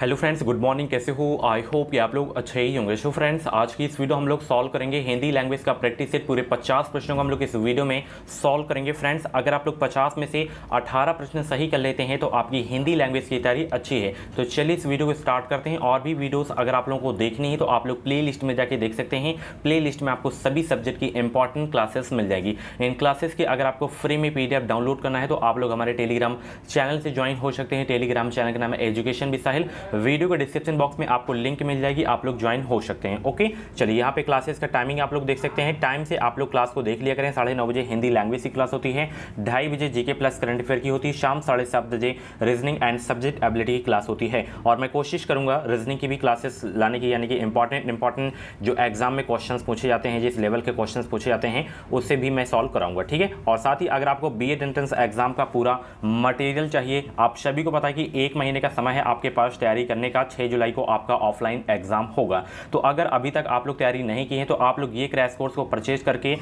hello friends good morning कैसे हो I hope कि आप लोग अच्छे ही होंगे सो फ्रेंड्स आज की इस वीडियो हम लोग सॉल्व करेंगे हिंदी लैंग्वेज का प्रैक्टिस सेट पूरे 50 प्रश्नों को हम लोग इस वीडियो में सॉल्व करेंगे फ्रेंड्स अगर आप लोग 50 में से 18 प्रश्न सही कर लेते हैं तो आपकी हिंदी लैंग्वेज की तैयारी अच्छी है तो चलिए इस वीडियो को स्टार्ट करते हैं और भी वीडियोज़ अगर आप लोगों को देखनी है तो आप लोग प्ले में जाके देख सकते हैं प्ले में आपको सभी सब्जेक्ट की इंपॉर्टेंट क्लासेस मिल जाएगी इन क्लासेस की अगर आपको फ्री में पी डाउनलोड करना है तो आप लोग हमारे टेलीग्राम चैनल से ज्वाइन हो सकते हैं टेलीग्राम चैनल का नाम है एजुकेशन भी साहिल वीडियो के डिस्क्रिप्शन बॉक्स में आपको लिंक मिल जाएगी आप लोग ज्वाइन हो सकते हैं ओके चलिए यहाँ पे क्लासेस का टाइमिंग आप लोग देख सकते हैं टाइम से आप लोग क्लास को देख लिया करें साढ़े नौ बजे हिंदी लैंग्वेज की क्लास होती है ढाई बजे जीके प्लस करंट अफेयर की होती है शाम साढ़े सात बजे रीजनिंग एंड सब्जेक्ट एबिलिटी की क्लास होती है और मैं कोशिश करूँगा रीजनिंग की भी क्लासेस लाने की यानी कि इंपॉर्टेंट इंपॉर्टेंट जो एग्जाम में क्वेश्चन पूछे जाते हैं जिस लेवल के क्वेश्चन पूछे जाते हैं उससे भी मैं सॉल्व कराऊंगा ठीक है और साथ ही अगर आपको बी एड एंट्रेंस एग्जाम का पूरा मटेरियल चाहिए आप सभी को पता है कि एक महीने का समय है आपके पास तैयारी तैयारी करने का छः जुलाई को आपका ऑफलाइन एग्जाम होगा तो अगर अभी तक आप लोग तैयारी नहीं की है तो आप लोग ये क्रैश कोर्स को परचेज करके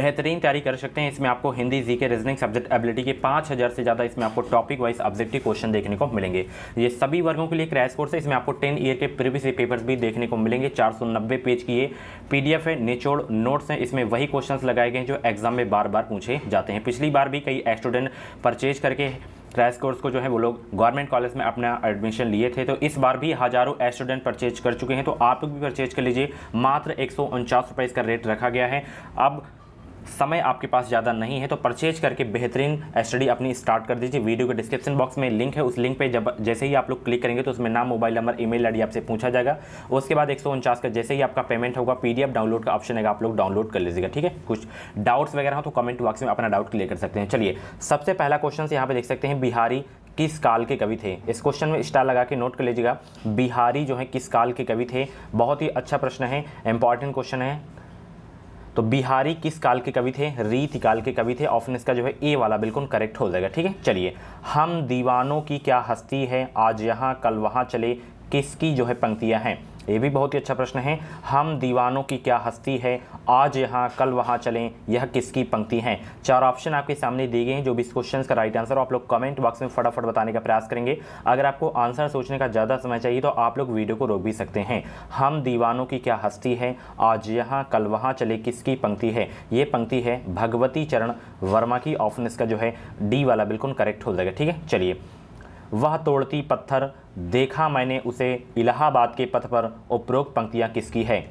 बेहतरीन तैयारी कर सकते हैं इसमें आपको हिंदी जी के रीजनिंग सब्जेक्ट एबिलिटी के पाँच से ज़्यादा इसमें आपको टॉपिक वाइज ऑब्जेक्टिव क्वेश्चन देखने को मिलेंगे ये सभी वर्गों के लिए क्रैश कोर्स है इसमें आपको टेन ईयर के प्रीवियस पेपर्स भी देखने को मिलेंगे चार पेज की ये पी है निचोड़ नोट्स हैं इसमें वही क्वेश्चन लगाए गए हैं जो एग्जाम में बार बार पूछे जाते हैं पिछली बार भी कई स्टूडेंट परचेज करके क्रैश कोर्स को जो है वो लोग गवर्नमेंट कॉलेज में अपना एडमिशन लिए थे तो इस बार भी हज़ारों स्टूडेंट परचेज कर चुके हैं तो आप लोग भी परचेज कर लीजिए मात्र एक सौ इसका रेट रखा गया है अब समय आपके पास ज़्यादा नहीं है तो परचेज करके बेहतरीन स्टडी अपनी स्टार्ट कर दीजिए वीडियो के डिस्क्रिप्शन बॉक्स में लिंक है उस लिंक पे जब जैसे ही आप लोग क्लिक करेंगे तो उसमें नाम मोबाइल नंबर ईमेल मेल आपसे पूछा जाएगा उसके बाद एक का जैसे ही आपका पेमेंट होगा पीडीएफ डाउनलोड का ऑप्शन है आप लोग डाउनलोड कर लीजिएगा ठीक है कुछ डाउट्स वगैरह हो तो कमेंट बॉक्स में अपना डाउट क्लियर कर सकते हैं चलिए सबसे पहला क्वेश्चन यहाँ पर देख सकते हैं बिहारी किस काल के कवि थे इस क्वेश्चन में स्टार लगा के नोट कर लीजिएगा बिहारी जो है किस काल के कवि थे बहुत ही अच्छा प्रश्न है इंपॉर्टेंट क्वेश्चन है तो बिहारी किस काल के कवि थे रीति काल के कवि थे ऑप्शन इसका जो है ए वाला बिल्कुल करेक्ट हो जाएगा ठीक है चलिए हम दीवानों की क्या हस्ती है आज यहाँ कल वहाँ चले किसकी जो है पंक्तियाँ हैं ये भी बहुत ही अच्छा प्रश्न है हम दीवानों की क्या हस्ती है आज यहाँ कल वहाँ चलें यह किसकी पंक्ति है चार ऑप्शन आपके सामने दिए गए हैं जो भी इस क्वेश्चन का राइट आंसर आप लोग कमेंट बॉक्स में फटाफट बताने का प्रयास करेंगे अगर आपको आंसर सोचने का ज़्यादा समय चाहिए तो आप लोग वीडियो को रोक भी सकते हैं हम दीवानों की क्या हस्ती है आज यहाँ कल वहाँ चले किसकी पंक्ति है ये पंक्ति है भगवती चरण वर्मा की ऑफनेस का जो है डी वाला बिल्कुल करेक्ट हो जाएगा ठीक है चलिए वह तोड़ती पत्थर देखा मैंने उसे इलाहाबाद के पथ पर उपरोक्त पंक्तियाँ किसकी है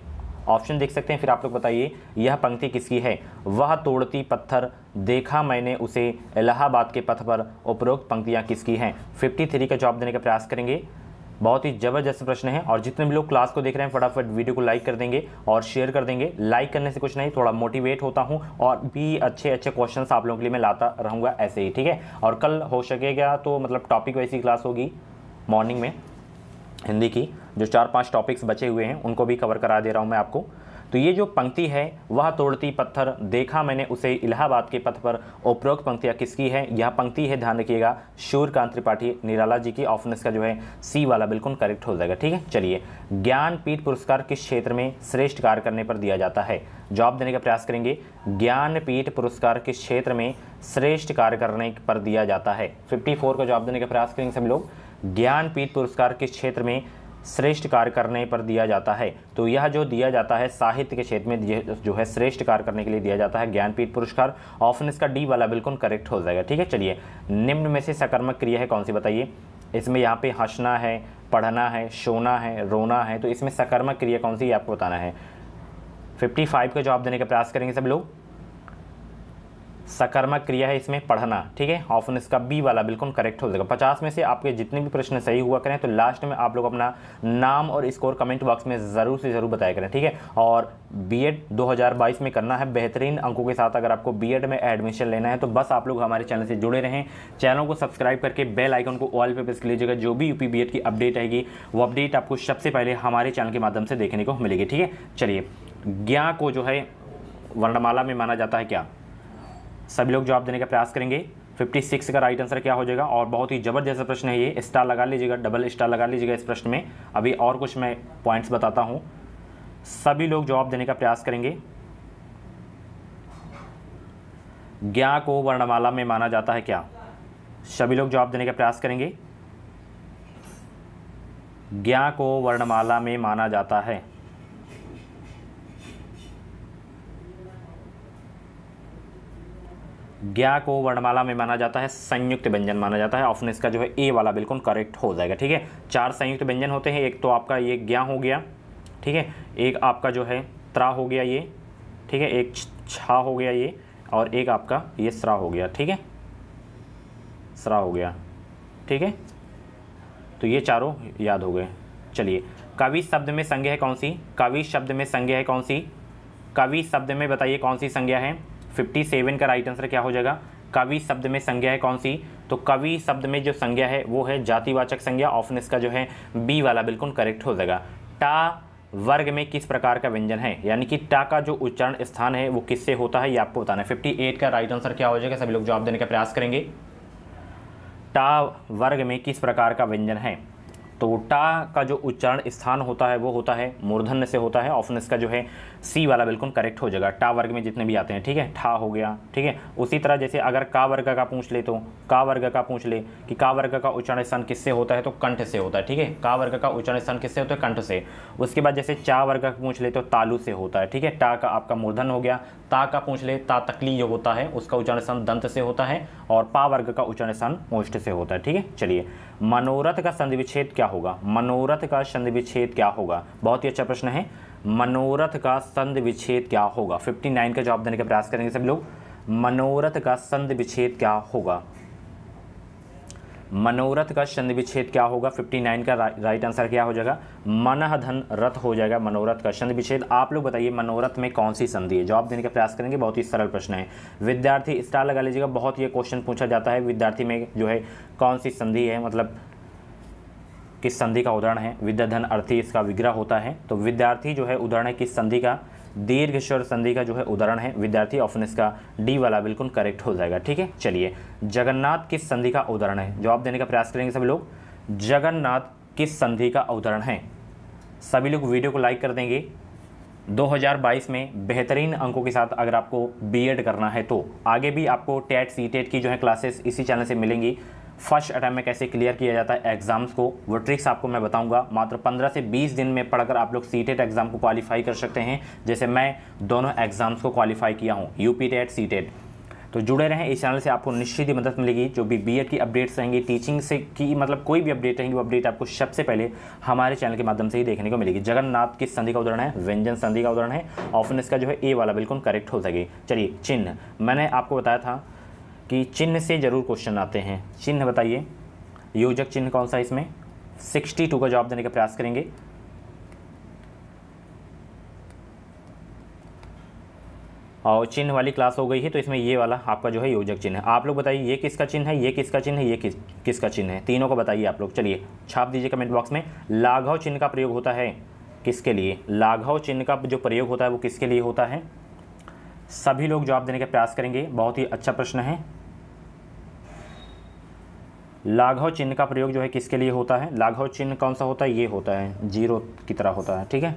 ऑप्शन देख सकते हैं फिर आप लोग बताइए यह पंक्ति किसकी है वह तोड़ती पत्थर देखा मैंने उसे इलाहाबाद के पथ पर उपरोक्त पंक्तियाँ किसकी हैं 53 का जवाब देने का प्रयास करेंगे बहुत ही ज़बरदस्त प्रश्न है और जितने भी लोग क्लास को देख रहे हैं फटाफट वीडियो को लाइक कर देंगे और शेयर कर देंगे लाइक करने से कुछ नहीं थोड़ा मोटिवेट होता हूँ और भी अच्छे अच्छे क्वेश्चन आप लोगों के लिए मैं लाता रहूँगा ऐसे ही ठीक है और कल हो सकेगा तो मतलब टॉपिक वैसी क्लास होगी मॉर्निंग में हिंदी की जो चार पाँच टॉपिक्स बचे हुए हैं उनको भी कवर करा दे रहा हूँ मैं आपको तो ये जो पंक्ति है वह तोड़ती पत्थर देखा मैंने उसे इलाहाबाद के पथ पर उपरोक्त पंक्तियाँ किसकी है यह पंक्ति है ध्यान रखिएगा शूरकांत त्रिपाठी निराला जी की ऑफनेस का जो है सी वाला बिल्कुल करेक्ट हो जाएगा ठीक है चलिए ज्ञानपीठ पुरस्कार किस क्षेत्र में श्रेष्ठ कार्य करने पर दिया जाता है जवाब देने का प्रयास करेंगे ज्ञानपीठ पुरस्कार किस क्षेत्र में श्रेष्ठ कार्य करने पर दिया जाता है फोर का जवाब देने का प्रयास करेंगे सभी लोग ज्ञानपीठ पुरस्कार किस क्षेत्र में श्रेष्ठ कार्य करने पर दिया जाता है तो यह जो दिया जाता है साहित्य के क्षेत्र में जो है श्रेष्ठ कार्य करने के लिए दिया जाता है ज्ञानपीठ पुरस्कार ऑप्शन इसका डी वाला बिल्कुल करेक्ट हो जाएगा ठीक है चलिए निम्न में से सकर्मक क्रिया है कौन सी बताइए इसमें यहाँ पे हंसना है पढ़ना है सोना है रोना है तो इसमें सकर्मक क्रिया कौन सी आपको बताना है फिफ्टी का जवाब देने का प्रयास करेंगे सब लोग सकर्मक क्रिया है इसमें पढ़ना ठीक है ऑप्शन इसका बी वाला बिल्कुल करेक्ट हो जाएगा पचास में से आपके जितने भी प्रश्न सही हुआ करें तो लास्ट में आप लोग अपना नाम और स्कोर कमेंट बॉक्स में ज़रूर से ज़रूर बताया करें ठीक है और बीएड 2022 में करना है बेहतरीन अंकों के साथ अगर आपको बीएड में एडमिशन लेना है तो बस आप लोग हमारे चैनल से जुड़े रहें चैनल को सब्सक्राइब करके बेल आइकन को ऑल पे प्रेस कर लीजिएगा जो भी यूपी बीएड की अपडेट आएगी वो अपडेट आपको सबसे पहले हमारे चैनल के माध्यम से देखने को मिलेगी ठीक है चलिए ज्ञा को जो है वर्णमाला में माना जाता है क्या सभी लोग जवाब देने का प्रयास करेंगे 56 का राइट आंसर क्या हो जाएगा और बहुत ही ज़बरदस्त प्रश्न है ये स्टार लगा लीजिएगा डबल स्टार लगा लीजिएगा इस प्रश्न में अभी और कुछ मैं पॉइंट्स बताता हूँ सभी लोग जवाब देने का प्रयास करेंगे ज्ञा को वर्णमाला में माना जाता है क्या सभी लोग जवाब देने का प्रयास करेंगे ज्ञा को वर्णमाला में माना जाता है ज्ञा को वर्णमाला में माना जाता है संयुक्त व्यंजन माना जाता है ऑप्शन इसका जो है ए वाला बिल्कुल करेक्ट हो जाएगा ठीक है चार संयुक्त व्यंजन होते हैं एक तो आपका ये ज्ञा हो गया ठीक है एक आपका जो है त्रा हो गया ये ठीक है एक छा हो गया ये और एक आपका ये स्रा हो गया ठीक है स्रा हो गया ठीक है तो ये चारों याद हो गए चलिए कवि शब्द में संज्ञा है कौन सी कवि शब्द में संज्ञा है कौन सी कवि शब्द में बताइए कौन सी संज्ञा है फिफ्टी सेवन का राइट आंसर क्या हो जाएगा कवि शब्द में संज्ञा है कौन सी तो कवि शब्द में जो संज्ञा है वो है जातिवाचक संज्ञा ऑप्शन का जो है बी वाला बिल्कुल करेक्ट हो जाएगा टा वर्ग में किस प्रकार का व्यंजन है यानी कि टा का जो उच्चारण स्थान है वो किससे होता है ये आपको बताना है फिफ्टी का राइट आंसर क्या हो जाएगा सभी लोग जवाब देने का प्रयास करेंगे टा वर्ग में किस प्रकार का व्यंजन है तो टा का जो उच्चारण स्थान होता है वो होता है मूर्धन्य से होता है ऑफनेस का जो है सी वाला बिल्कुल करेक्ट हो जाएगा टा वर्ग में जितने भी आते हैं ठीक है ठा हो गया ठीक है उसी तरह जैसे अगर का वर्ग का पूछ ले तो का वर्ग का पूछ ले कि का वर्ग का उच्चारण स्थान किससे होता है तो कंठ से होता है ठीक है का वर्ग का उच्चारण स्थान किससे होता है कंठ से उसके बाद जैसे चा वर्ग का पूछ ले तो तालू से होता है ठीक है टा का आपका मूर्धन हो गया ता का पूछ ले ता तकली जो होता है उसका उच्चारण स्थान दंत से होता है और पा वर्ग का उच्चारण स्थान ओष्ठ से होता है ठीक है चलिए मनोरथ का संधि विच्छेद क्या होगा मनोरथ का संधि विच्छेद क्या होगा बहुत ही अच्छा प्रश्न है मनोरथ का संध विच्छेद क्या होगा 59 का जवाब देने का प्रयास करेंगे सब लोग मनोरथ का संध विच्छेद क्या होगा मनोरथ का संध विच्छेद क्या होगा 59 का रा, राइट आंसर क्या हो जाएगा मनहधन रथ हो जाएगा मनोरथ का संध विच्छेद आप लोग बताइए मनोरथ में कौन सी संधि है जवाब देने का प्रयास करेंगे बहुत ही सरल प्रश्न है विद्यार्थी स्टार लगा लीजिएगा बहुत ये क्वेश्चन पूछा जाता है विद्यार्थी में जो है कौन सी संधि है मतलब किस संधि का उदाहरण है विद्या धन अर्थी इसका विग्रह होता है तो विद्यार्थी जो है उदाहरण है किस संधि का दीर्घ स्वर संधि का जो है उदाहरण है विद्यार्थी ऑप्शन इसका डी वाला बिल्कुल करेक्ट हो जाएगा ठीक है चलिए जगन्नाथ किस संधि का उदाहरण है जवाब देने का प्रयास करेंगे सभी लोग जगन्नाथ किस संधि का उदाहरण है सभी लोग वीडियो को लाइक कर देंगे 2022 में बेहतरीन अंकों के साथ अगर आपको बीएड करना है तो आगे भी आपको टेट सी टेट की जो है क्लासेस इसी चैनल से मिलेंगी फर्स्ट अटैम्प में कैसे क्लियर किया जाता है एग्ज़ाम्स को वो ट्रिक्स आपको मैं बताऊंगा मात्र 15 से 20 दिन में पढ़कर आप लोग सी टेट एग्ज़ाम को क्वालिफाई कर सकते हैं जैसे मैं दोनों एग्ज़ाम्स को क्वालिफाई किया हूँ U P TET C TET तो जुड़े रहें इस चैनल से आपको निश्चित ही मदद मिलेगी जो भी बी की अपडेट्स रहेंगी टीचिंग से की मतलब कोई भी अपडेट रहेंगी वो अपडेट आपको सबसे पहले हमारे चैनल के माध्यम से ही देखने को मिलेगी जगन्नाथ की संधि का उदाहरण है व्यंजन संधि का उदाहरण है ऑफनेस का जो है ए वाला बिल्कुल करेक्ट हो सके चलिए चिन्ह मैंने आपको बताया था कि चिन्ह से ज़रूर क्वेश्चन आते हैं चिन्ह बताइए योजक चिन्ह कौन सा है इसमें सिक्सटी टू का जवाब देने का प्रयास करेंगे और चिन्ह वाली क्लास हो गई है तो इसमें ये वाला आपका जो है योजक चिन्ह है आप लोग बताइए ये किसका चिन्ह है ये किसका चिन्ह है ये किस किसका चिन्ह है तीनों को बताइए आप लोग चलिए छाप दीजिए कमेंट बॉक्स में लाघव चिन्ह का प्रयोग होता है किसके लिए लाघव चिन्ह का जो प्रयोग होता है वो किसके लिए होता है सभी लोग जवाब देने का प्रयास करेंगे बहुत ही अच्छा प्रश्न है लाघव चिन्ह का प्रयोग जो है किसके लिए होता है लाघव चिन्ह कौन सा होता है ये होता है जीरो की तरह होता है ठीक है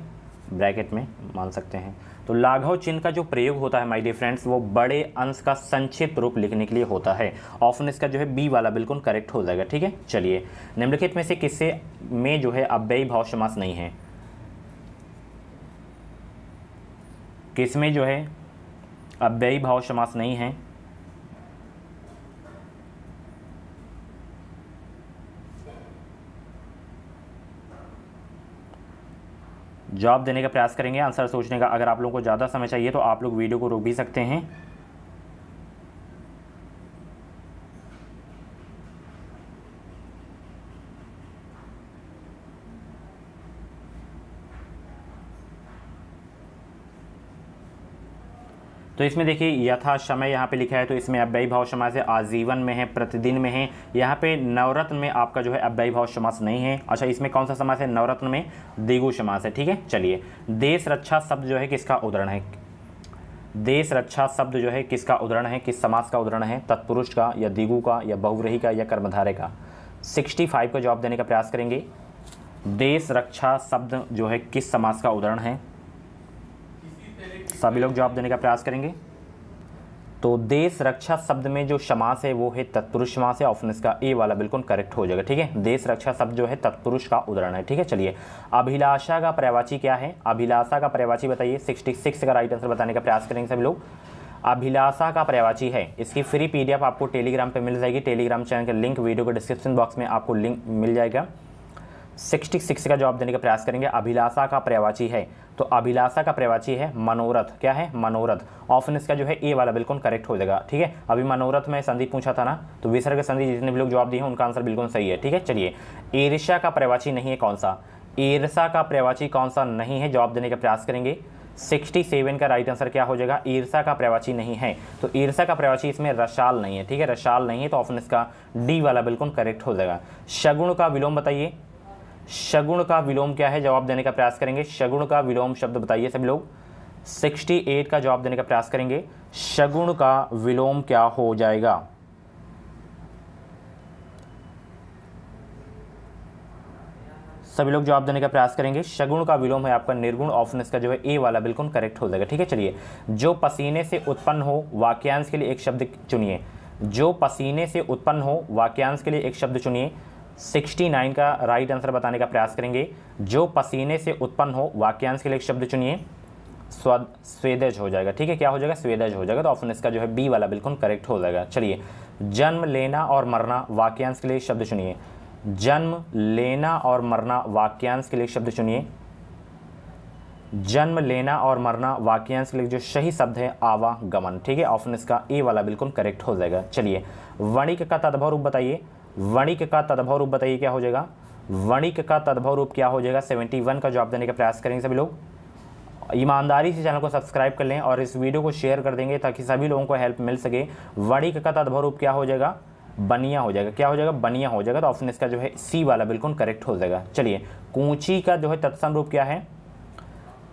ब्रैकेट में मान सकते हैं तो लाघव चिन्ह का जो प्रयोग होता है माय डियर फ्रेंड्स वो बड़े अंश का संक्षिप्त रूप लिखने के लिए होता है ऑप्शन इसका जो है बी वाला बिल्कुल करेक्ट हो जाएगा ठीक है चलिए निम्नलिखित में से किससे में जो है अव्ययी भाव समास नहीं है किस में जो है अव्ययी भाव समास नहीं है जवाब देने का प्रयास करेंगे आंसर सोचने का अगर आप लोगों को ज़्यादा समय चाहिए तो आप लोग वीडियो को रोक भी सकते हैं तो इसमें देखिए यथा समय यहाँ पे लिखा है तो इसमें अव्ययी भाव समास है आजीवन में है प्रतिदिन में है यहाँ पे नवरत्न में आपका जो है अव्ययी भाव समास नहीं है अच्छा इसमें कौन सा समास है नवरत्न में दिगु समास है ठीक है चलिए देश रक्षा शब्द जो है किसका उदाहरण है देश रक्षा शब्द जो है किसका उदाहरण है किस समास का उदाहरण है तत्पुरुष का या दिगु का या बहुग्रही का या कर्मधारे का फाइव का जवाब देने का प्रयास करेंगे देश रक्षा शब्द जो है किस समास का उदाहरण है सभी लोग जवाब देने का प्रयास करेंगे तो देश रक्षा शब्द में जो समास है वो है तत्पुरुष समास है ऑप्शन इसका ए वाला बिल्कुल करेक्ट हो जाएगा ठीक है देश रक्षा शब्द जो है तत्पुरुष का उदाहरण है ठीक है चलिए अभिलाषा का पर्यावाची क्या है अभिलाषा का पर्यावाची बताइए 66 का राइट आंसर बताने का प्रयास करेंगे सभी लोग अभिलाषा का पर्यावाची है इसकी फ्री पी आपको टेलीग्राम पर मिल जाएगी टेलीग्राम चैनल का लिंक वीडियो के डिस्क्रिप्शन बॉक्स में आपको लिंक मिल जाएगा 66 सिक्स का जवाब देने का प्रयास करेंगे अभिलाषा का प्रवाची है तो अभिलाषा का प्रवाची है मनोरथ क्या है मनोरथ ऑप्शन इसका जो है ए वाला बिल्कुल करेक्ट हो जाएगा ठीक है अभी मनोरथ में संधि पूछा था ना तो विसर्ग संधि जितने भी लोग जवाब दिए हैं उनका आंसर बिल्कुल सही है ठीक है चलिए ईर्षा का प्रवाची नहीं है कौन सा ईर्षा का प्रवाची कौन सा नहीं है जवाब देने का प्रयास करेंगे 67 का राइट आंसर क्या हो जाएगा ईर्षा का प्रवाची नहीं है तो ईर्षा का प्रवाची इसमें रसाल नहीं है ठीक है रसाल नहीं है तो ऑप्शन इसका डी वाला बिल्कुल करेक्ट हो जाएगा शगुण का विलोम बताइए शगुण का विलोम क्या है जवाब देने का प्रयास करेंगे शगुण का विलोम शब्द बताइए सभी लोग 68 का जवाब देने का प्रयास करेंगे शगुण का विलोम क्या हो जाएगा सभी लोग जवाब देने का प्रयास करेंगे शगुण का विलोम है आपका निर्गुण ऑप्शन इसका जो है ए वाला बिल्कुल करेक्ट हो जाएगा ठीक है चलिए जो पसीने से उत्पन्न हो वाक्यांश के लिए एक शब्द चुनिए जो पसीने से उत्पन्न हो वाक्यांश के लिए एक शब्द चुनिए 69 का राइट आंसर बताने का प्रयास करेंगे जो पसीने से उत्पन्न हो वाक्यांश के लिए शब्द चुनिए स्वाद स्वेदज हो जाएगा ठीक है क्या हो जाएगा स्वेदज हो जाएगा तो ऑप्शन इसका जो है बी वाला बिल्कुल करेक्ट हो जाएगा चलिए जन्म लेना और मरना वाक्यांश के लिए शब्द चुनिए जन्म लेना और मरना वाक्यांश के लिए शब्द चुनिए जन्म लेना और मरना वाक्यांश के लिए जो सही शब्द है आवागमन ठीक है ऑप्शन इसका ए वाला बिल्कुल करेक्ट हो जाएगा चलिए वणिक का तद्भव रूप बताइए वणिक का तद्भव रूप बताइए क्या हो जाएगा वणिक का तद्भव रूप क्या हो जाएगा सेवेंटी वन का जवाब देने का प्रयास करेंगे सभी लोग ईमानदारी से चैनल को सब्सक्राइब कर लें और इस वीडियो को शेयर कर देंगे ताकि सभी लोगों को हेल्प मिल सके वणिक का तद्भव रूप क्या हो जाएगा बनिया हो जाएगा क्या हो जाएगा बनिया हो जाएगा तो ऑप्शन इसका जो है सी वाला बिल्कुल करेक्ट हो जाएगा चलिए कूची का जो है तत्सम रूप क्या है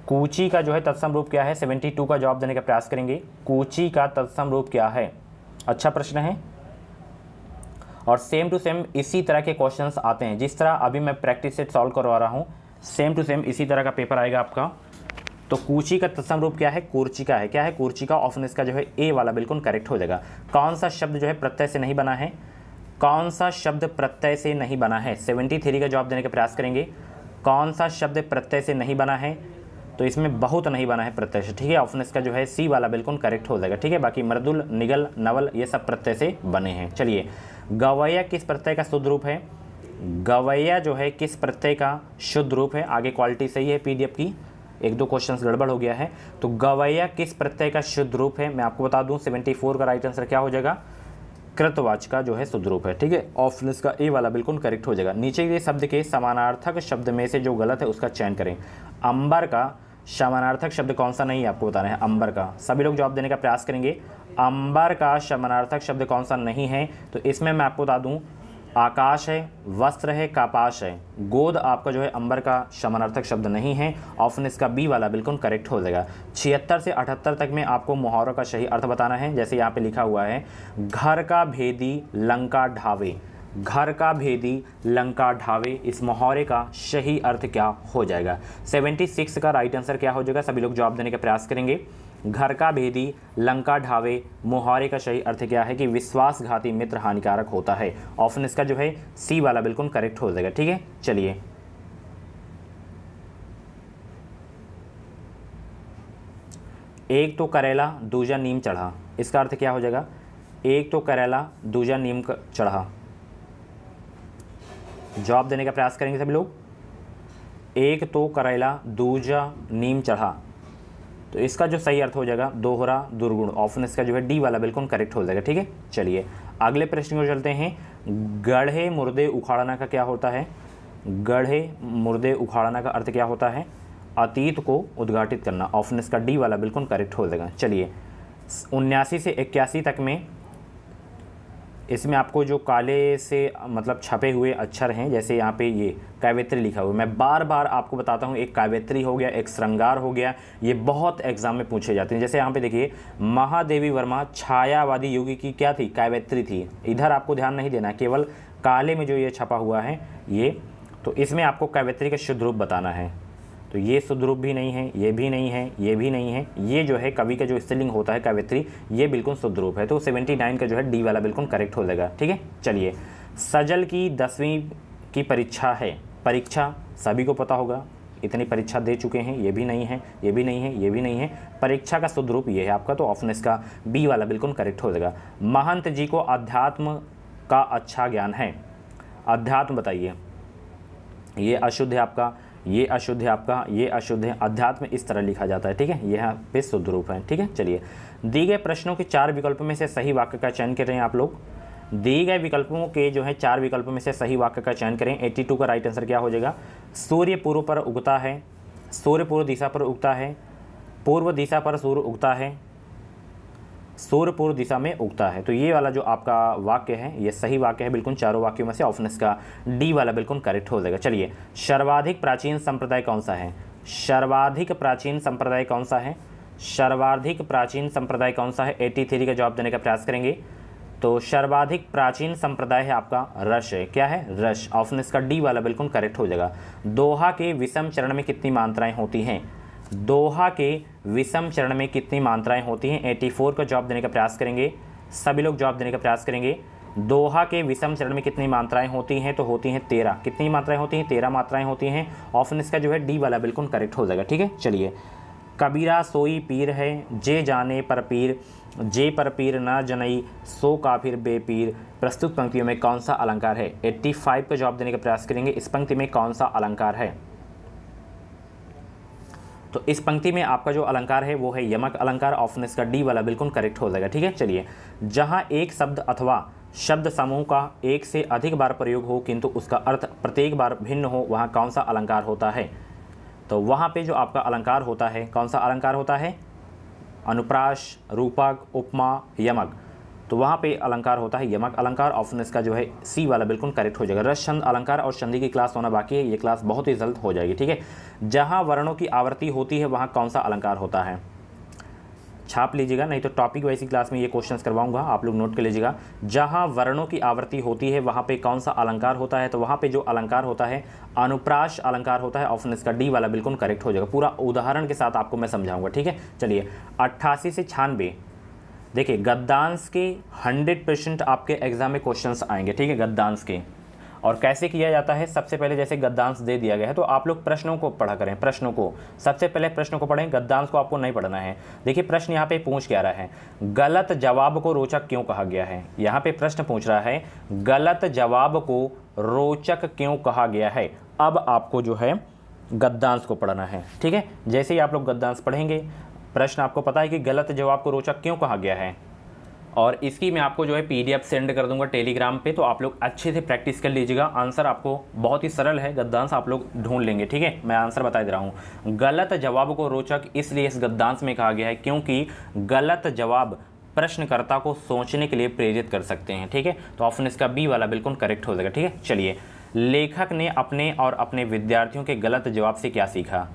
कूची का जो है तत्सम रूप क्या है सेवेंटी टू का जवाब देने का प्रयास करेंगे कूची का तत्सम रूप क्या है अच्छा प्रश्न है और सेम टू सेम इसी तरह के क्वेश्चन आते हैं जिस तरह अभी मैं प्रैक्टिस सेट सॉल्व करवा रहा हूँ सेम टू सेम इसी तरह का पेपर आएगा आपका तो कूची का तत्सम रूप क्या है कुर्चिका है क्या है कुर्ची का ऑप्शन इसका जो है ए वाला बिल्कुल करेक्ट हो जाएगा कौन सा शब्द जो है प्रत्यय से नहीं बना है कौन सा शब्द प्रत्यय से नहीं बना है सेवेंटी थ्री का जवाब देने का प्रयास करेंगे कौन सा शब्द प्रत्यय से नहीं बना है तो इसमें बहुत नहीं बना है प्रत्यय से ठीक है ऑप्शन इसका जो है सी वाला बिल्कुल करेक्ट हो जाएगा ठीक है बाकी मृदुल निगल नवल ये सब प्रत्यय से बने हैं चलिए गवैया किस प्रत्यय का शुद्ध रूप है गवैया जो है किस प्रत्यय का शुद्ध रूप है आगे क्वालिटी सही है पीडीएफ की एक दो क्वेश्चन गड़बड़ हो गया है तो गवैया किस प्रत्यय का शुद्ध रूप है मैं आपको बता दूं 74 का राइट आंसर क्या हो जाएगा कृतवाच का जो है शुद्ध रूप है ठीक है ऑप्शन का ए वाला बिल्कुल करेक्ट हो जाएगा नीचे ये शब्द के समानार्थक शब्द में से जो गलत है उसका चयन करें अंबर का शमनार्थक शब्द कौन सा नहीं है आपको बताना है अंबर का सभी लोग जवाब देने का प्रयास करेंगे अंबर का शमनार्थक शब्द कौन सा नहीं है तो इसमें मैं आपको बता दूं आकाश है वस्त्र है कापाश है गोद आपका जो है अंबर का शमनार्थक शब्द नहीं है ऑप्शन इसका बी वाला बिल्कुल करेक्ट हो जाएगा छिहत्तर से अठहत्तर तक में आपको मुहावरों का सही अर्थ बताना है जैसे यहाँ पे लिखा हुआ है घर का भेदी लंका ढावे घर का भेदी लंका ढावे इस मुहावरे का सही अर्थ क्या हो जाएगा 76 का राइट आंसर क्या हो जाएगा सभी लोग जवाब देने का प्रयास करेंगे घर का भेदी लंका ढावे मुहावरे का सही अर्थ क्या है कि विश्वासघाती मित्र हानिकारक होता है ऑप्शन इसका जो है सी वाला बिल्कुल करेक्ट हो जाएगा ठीक है चलिए एक तो करेला दूजा नीम चढ़ा इसका अर्थ क्या हो जाएगा एक तो करेला दूजा नीम चढ़ा जवाब देने का प्रयास करेंगे सभी लोग एक तो करेला दूजा नीम चढ़ा तो इसका जो सही अर्थ हो जाएगा दोहरा दुर्गुण ऑप्शन इसका जो है डी वाला बिल्कुल करेक्ट हो जाएगा ठीक है चलिए अगले प्रश्न को चलते हैं गढ़े मुर्दे उखाड़ना का क्या होता है गढ़े मुर्दे उखाड़ना का अर्थ क्या होता है अतीत को उद्घाटित करना ऑप्शन इसका डी वाला बिल्कुल करेक्ट हो जाएगा चलिए उन्यासी से इक्यासी तक में इसमें आपको जो काले से मतलब छपे हुए अक्षर हैं जैसे यहाँ पे ये कावित्री लिखा हुआ मैं बार बार आपको बताता हूँ एक कावित्री हो गया एक श्रृंगार हो गया ये बहुत एग्जाम में पूछे जाते हैं जैसे यहाँ पे देखिए महादेवी वर्मा छायावादी योगी की क्या थी कावित्री थी इधर आपको ध्यान नहीं देना केवल काले में जो ये छपा हुआ है ये तो इसमें आपको कावित्री का शुद्ध रूप बताना है तो ये सुद्रुप भी नहीं है ये भी नहीं है ये भी नहीं है ये जो है कवि का जो स्त्रीलिंग होता है कवित्री ये बिल्कुल सुद्रुप है तो 79 का जो है डी वाला बिल्कुल करेक्ट हो जाएगा ठीक है चलिए सजल की दसवीं की परीक्षा है परीक्षा सभी को पता होगा इतनी परीक्षा दे चुके हैं ये भी नहीं है ये भी नहीं है ये भी नहीं है परीक्षा का शुद्ध रूप ये है आपका तो ऑप्शन इसका बी वाला बिल्कुल करेक्ट हो जाएगा महंत जी को अध्यात्म का अच्छा ज्ञान है अध्यात्म बताइए ये अशुद्ध है आपका ये अशुद्ध है आपका ये अशुद्ध है अध्यात्म इस तरह लिखा जाता है ठीक है यह पे शुद्ध रूप है ठीक है चलिए दिए गए प्रश्नों के चार विकल्पों में से सही वाक्य का चयन कर रहे हैं आप लोग दिए गए विकल्पों के जो है चार विकल्पों में से सही वाक्य का चयन करें 82 का राइट आंसर क्या हो जाएगा सूर्य पूर्व पर उगता है सूर्य पूर्व दिशा पर उगता है पूर्व दिशा पर सूर्य उगता है सूर्य पूर्व दिशा में उगता है तो ये वाला जो आपका वाक्य है ये सही वाक्य है बिल्कुल चारों वाक्यों में से ऑफनेस का डी वाला बिल्कुल करेक्ट हो जाएगा चलिए सर्वाधिक प्राचीन संप्रदाय कौन सा है सर्वाधिक प्राचीन संप्रदाय कौन सा है सर्वाधिक प्राचीन संप्रदाय कौन सा है एटी थ्री का जवाब देने का प्रयास करेंगे तो सर्वाधिक प्राचीन संप्रदाय है आपका रश है क्या है रश ऑप्शन इसका डी वाला बिल्कुल करेक्ट हो जाएगा दोहा के विषम चरण में कितनी मात्राएं होती हैं दोहा के विषम चरण में कितनी मात्राएं होती हैं 84 का जवाब देने का प्रयास करेंगे सभी लोग जवाब देने का प्रयास करेंगे दोहा के विषम चरण में कितनी मात्राएं होती हैं तो होती हैं तेरह कितनी मात्राएं होती हैं तेरह मात्राएं होती हैं ऑप्शन इसका जो है डी वाला बिल्कुल करेक्ट हो जाएगा ठीक है चलिए कबीरा सोई पीर है जे जाने पर पीर जे पर पीर ना जनई सो काफिर पीर प्रस्तुत पंक्तियों में कौन सा अलंकार है 85 का जवाब देने का प्रयास करेंगे इस पंक्ति में कौन सा अलंकार है तो इस पंक्ति में आपका जो अलंकार है वो है यमक अलंकार ऑप्शन इसका डी वाला बिल्कुल करेक्ट हो जाएगा ठीक है चलिए जहाँ एक शब्द अथवा शब्द समूह का एक से अधिक बार प्रयोग हो किंतु उसका अर्थ प्रत्येक बार भिन्न हो वहाँ कौन सा अलंकार होता है तो वहाँ पे जो आपका अलंकार होता है कौन सा अलंकार होता है अनुप्राश रूपक उपमा यमक तो वहाँ पे अलंकार होता है यमक अलंकार ऑप्शन इसका जो है सी वाला बिल्कुल करेक्ट हो जाएगा रस छंद अलंकार और छंदी की क्लास होना बाकी है ये क्लास बहुत ही जल्द हो जाएगी ठीक है जहाँ वर्णों की आवृत्ति होती है वहाँ कौन सा अलंकार होता है छाप लीजिएगा नहीं तो टॉपिक वाइज क्लास में ये क्वेश्चंस करवाऊंगा आप लोग नोट कर लीजिएगा जहाँ वर्णों की आवृत्ति होती है वहाँ पे कौन सा अलंकार होता है तो वहाँ पे जो अलंकार होता है अनुप्राश अलंकार होता है ऑप्शन इसका डी वाला बिल्कुल करेक्ट हो जाएगा पूरा उदाहरण के साथ आपको मैं समझाऊंगा ठीक है चलिए अट्ठासी से छानबे देखिए गद्दांश के 100 परसेंट आपके एग्ज़ाम में क्वेश्चंस आएंगे ठीक है गद्दांश के और कैसे किया जाता है सबसे पहले जैसे गद्दांश दे दिया गया है तो आप लोग प्रश्नों को पढ़ा करें प्रश्नों को सबसे पहले प्रश्नों को पढ़ें गद्दांश को आपको नहीं पढ़ना है देखिए प्रश्न यहाँ पे पूछ क्या रहा है गलत जवाब को रोचक क्यों कहा गया है यहाँ पे प्रश्न पूछ रहा है गलत जवाब को रोचक क्यों कहा गया है अब आपको जो है गद्दांश को पढ़ना है ठीक है जैसे ही आप लोग गद्दांश पढ़ेंगे प्रश्न आपको पता है कि गलत जवाब को रोचक क्यों कहा गया है और इसकी मैं आपको जो है पीडीएफ सेंड कर दूंगा टेलीग्राम पे तो आप लोग अच्छे से प्रैक्टिस कर लीजिएगा आंसर आपको बहुत ही सरल है गद्दांश आप लोग ढूंढ लेंगे ठीक है मैं आंसर बता दे रहा हूँ गलत जवाब को रोचक इसलिए इस गद्दांश में कहा गया है क्योंकि गलत जवाब प्रश्नकर्ता को सोचने के लिए प्रेरित कर सकते हैं ठीक है तो ऑप्शन इसका बी वाला बिल्कुल करेक्ट हो जाएगा ठीक है चलिए लेखक ने अपने और अपने विद्यार्थियों के गलत जवाब से क्या सीखा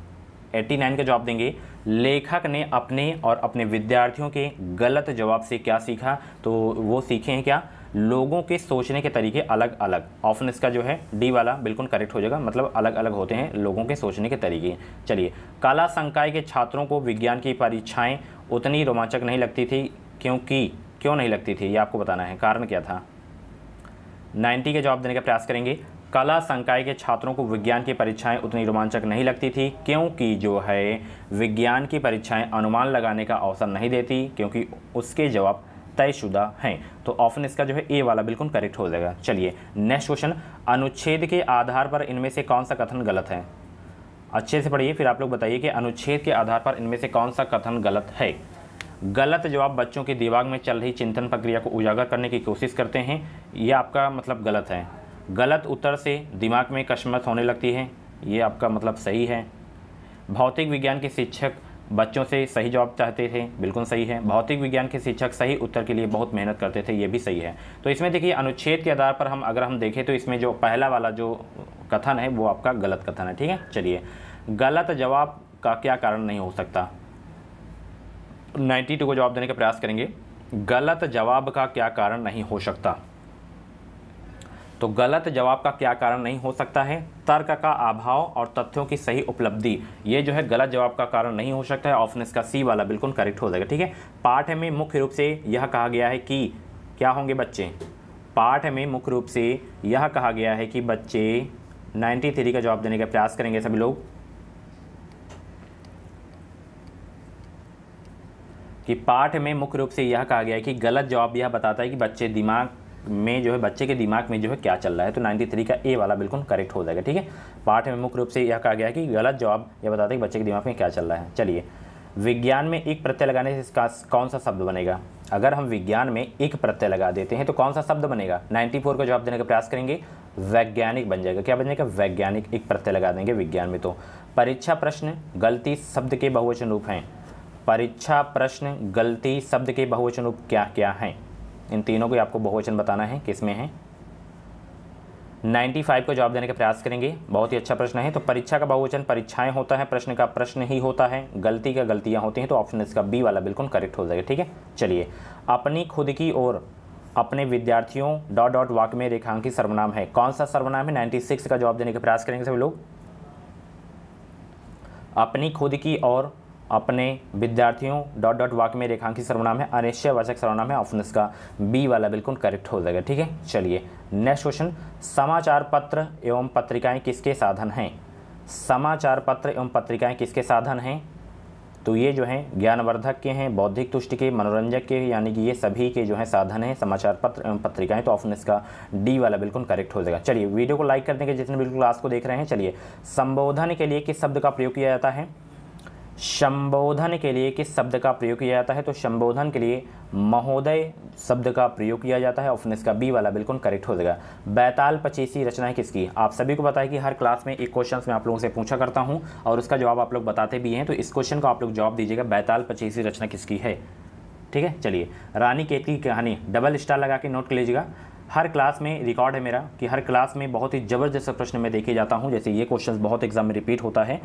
89 का जवाब देंगे लेखक ने अपने और अपने विद्यार्थियों के गलत जवाब से क्या सीखा तो वो सीखे हैं क्या लोगों के सोचने के तरीके अलग अलग ऑप्शन इसका जो है डी वाला बिल्कुल करेक्ट हो जाएगा मतलब अलग अलग होते हैं लोगों के सोचने के तरीके चलिए कला संकाय के छात्रों को विज्ञान की परीक्षाएं उतनी रोमांचक नहीं लगती थी क्योंकि क्यों नहीं लगती थी ये आपको बताना है कारण क्या था 90 के जवाब देने का प्रयास करेंगे कला संकाय के छात्रों को विज्ञान की परीक्षाएं उतनी रोमांचक नहीं लगती थी क्योंकि जो है विज्ञान की परीक्षाएं अनुमान लगाने का अवसर नहीं देती क्योंकि उसके जवाब तयशुदा हैं तो ऑप्शन इसका जो है ए वाला बिल्कुल करेक्ट हो जाएगा चलिए नेक्स्ट क्वेश्चन अनुच्छेद के आधार पर इनमें से कौन सा कथन गलत है अच्छे से पढ़िए फिर आप लोग बताइए कि अनुच्छेद के आधार पर इनमें से कौन सा कथन गलत है गलत जवाब बच्चों के दिमाग में चल रही चिंतन प्रक्रिया को उजागर करने की कोशिश करते हैं यह आपका मतलब गलत है गलत उत्तर से दिमाग में कशमश होने लगती है ये आपका मतलब सही है भौतिक विज्ञान के शिक्षक बच्चों से सही जवाब चाहते थे बिल्कुल सही है भौतिक विज्ञान के शिक्षक सही उत्तर के लिए बहुत मेहनत करते थे ये भी सही है तो इसमें देखिए अनुच्छेद के आधार पर हम अगर हम देखें तो इसमें जो पहला वाला जो कथन है वो आपका गलत कथन है ठीक है चलिए गलत जवाब का क्या कारण नहीं हो सकता नाइन्टी को जवाब देने का प्रयास करेंगे गलत जवाब का क्या कारण नहीं हो सकता तो गलत जवाब का क्या कारण नहीं हो सकता है तर्क का अभाव और तथ्यों की सही उपलब्धि ये जो है गलत जवाब का कारण नहीं हो सकता है ऑप्शन इसका सी वाला बिल्कुल करेक्ट हो जाएगा ठीक है पाठ में मुख्य रूप से यह कहा गया है कि क्या होंगे बच्चे पाठ में मुख्य रूप से यह कहा गया है कि बच्चे थ्री का जवाब देने का प्रयास करेंगे सभी लोग कि पाठ में मुख्य रूप से यह कहा गया है कि गलत जवाब यह बताता है कि बच्चे दिमाग में जो है बच्चे के दिमाग में जो है क्या चल रहा है तो 93 का ए वाला बिल्कुल करेक्ट हो जाएगा ठीक है पाठ में मुख्य रूप से यह कहा गया कि गलत जवाब यह बताते हैं कि बच्चे के दिमाग में क्या चल रहा है चलिए विज्ञान में एक प्रत्यय लगाने से इसका कौन सा शब्द बनेगा अगर हम विज्ञान में एक प्रत्यय लगा देते हैं तो कौन सा शब्द बनेगा फोर का जवाब देने का प्रयास करेंगे वैज्ञानिक बन जाएगा क्या बन जाएगा वैज्ञानिक एक प्रत्यय लगा देंगे विज्ञान में तो परीक्षा प्रश्न गलती शब्द के बहुवचन रूप हैं परीक्षा प्रश्न गलती शब्द के बहुवचन रूप क्या क्या हैं इन तीनों को आपको बहुवचन बताना है किस में है 95 का जवाब देने का प्रयास करेंगे बहुत ही अच्छा प्रश्न है तो परीक्षा का बहुवचन परीक्षाएं होता है प्रश्न का प्रश्न ही होता है गलती का गलतियां होती हैं तो ऑप्शन इसका बी वाला बिल्कुल करेक्ट हो जाएगा ठीक है चलिए अपनी खुद की ओर अपने विद्यार्थियों डॉट डॉट वाक में रेखांकित सर्वनाम है कौन सा सर्वनाम है सिक्स का जवाब देने का प्रयास करेंगे सभी लोग अपनी खुद की और अपने विद्यार्थियों डॉट डॉट वाक में रेखांकित सर्वनाम है अनिश्चय वाचक सर्वनाम है ऑफनेस का बी वाला बिल्कुल करेक्ट हो जाएगा ठीक है चलिए नेक्स्ट क्वेश्चन समाचार पत्र एवं पत्रिकाएं किसके साधन हैं समाचार पत्र एवं पत्रिकाएं किसके साधन हैं तो ये जो हैं ज्ञानवर्धक के हैं बौद्धिक तुष्टि के मनोरंजक के यानी कि ये सभी के जो हैं साधन हैं समाचार पत्र एवं पत्रिकाएं तो ऑप्शन इसका डी वाला बिल्कुल करेक्ट हो जाएगा चलिए वीडियो को लाइक कर देंगे जितने बिल्कुल क्लास को देख रहे हैं चलिए संबोधन के लिए किस शब्द का प्रयोग किया जाता है संबोधन के लिए किस शब्द का प्रयोग किया जाता है तो संबोधन के लिए महोदय शब्द का प्रयोग किया जाता है ऑप्शन इसका बी वाला बिल्कुल करेक्ट हो जाएगा बैताल पचीसी रचना है किसकी आप सभी को पता है कि हर क्लास में एक क्वेश्चन मैं आप लोगों से पूछा करता हूं और उसका जवाब आप लोग बताते भी हैं तो इस क्वेश्चन को आप लोग जवाब दीजिएगा बैताल पचीसी रचना किसकी है ठीक है चलिए रानी केत की कहानी डबल स्टार लगा के नोट कर लीजिएगा हर क्लास में रिकॉर्ड है मेरा कि हर क्लास में बहुत ही ज़बरदस्त प्रश्न मैं देखे जाता हूँ जैसे ये क्वेश्चन बहुत एग्जाम में रिपीट होता है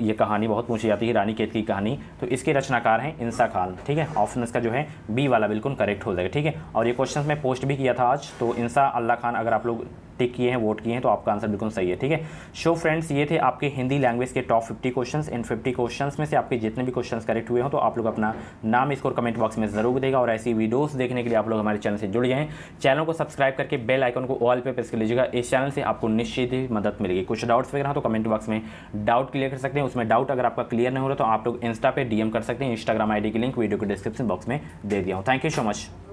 ये कहानी बहुत पूछी जाती है रानी केत की कहानी तो इसके रचनाकार हैं इंसा खान ठीक है ऑप्शन इसका जो है बी वाला बिल्कुल करेक्ट हो जाएगा ठीक है और ये क्वेश्चन मैं पोस्ट भी किया था आज तो इंसा अल्लाह खान अगर आप लोग टिक किए हैं वोट किए हैं तो आपका आंसर बिल्कुल सही है ठीक है शो फ्रेंड्स ये थे आपके हिंदी लैंग्वेज के टॉप 50 क्वेश्चंस इन 50 क्वेश्चंस में से आपके जितने भी क्वेश्चंस करेक्ट हुए हो तो आप लोग अपना नाम स्कोर कमेंट बॉक्स में जरूर देगा और ऐसी वीडियोस देखने के लिए आप लोग हमारे चैनल से जुड़ जाएँ चैनल को सब्सक्राइब करके बेल आइकन को ऑल पे प्रेस कर लीजिएगा इस चैनल से आपको निश्चित ही मदद मिलेगी कुछ डाउट्स वगैरह तो कमेंट बॉक्स में डाउट क्लियर कर सकते हैं उसमें डाउट अगर आपका क्लियर नहीं हो रहा तो आप लोग इंस्टा पे डीएम कर सकते हैं इंस्टाग्राम आईडी की लिंक वीडियो के डिस्क्रिप्शन बॉक्स में दे दिया हूँ थैंक यू सो मच